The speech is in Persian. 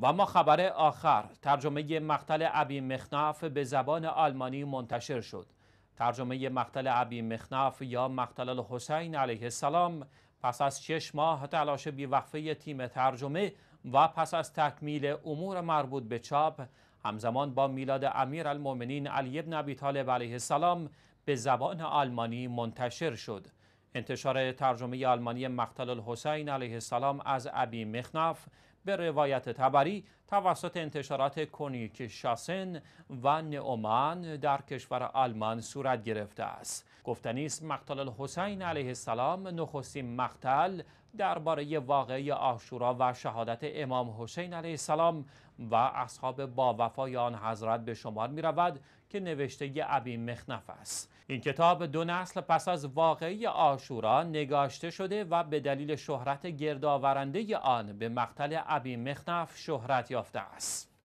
و ما خبر آخر ترجمه مقتل ابی مخناف به زبان آلمانی منتشر شد ترجمه مقتل ابی مخناف یا مقتل حسین علیه السلام پس از شش ماه تلاش بیوقفه تیم ترجمه و پس از تکمیل امور مربوط به چاپ همزمان با میلاد امیر المومنین علی ابن ابی طالب علیه السلام به زبان آلمانی منتشر شد انتشار ترجمه آلمانی مقتل الحسین علیه السلام از ابی مخناف به روایت تبری توسط انتشارات کنیک شاسن و نعمان در کشور آلمان صورت گرفته است گفتنی است مقتل الحسین علیه السلام نخستین مقتل درباره واقعی آشورا و شهادت امام حسین علیه السلام و اصحاب با وفای آن حضرت به شمار می رود که نوشته ابی مخنف است این کتاب دو نسل پس از واقعی آشورا نگاشته شده و به دلیل شهرت گردآورنده آن به مقتل ابی مخنف شهرت یافته است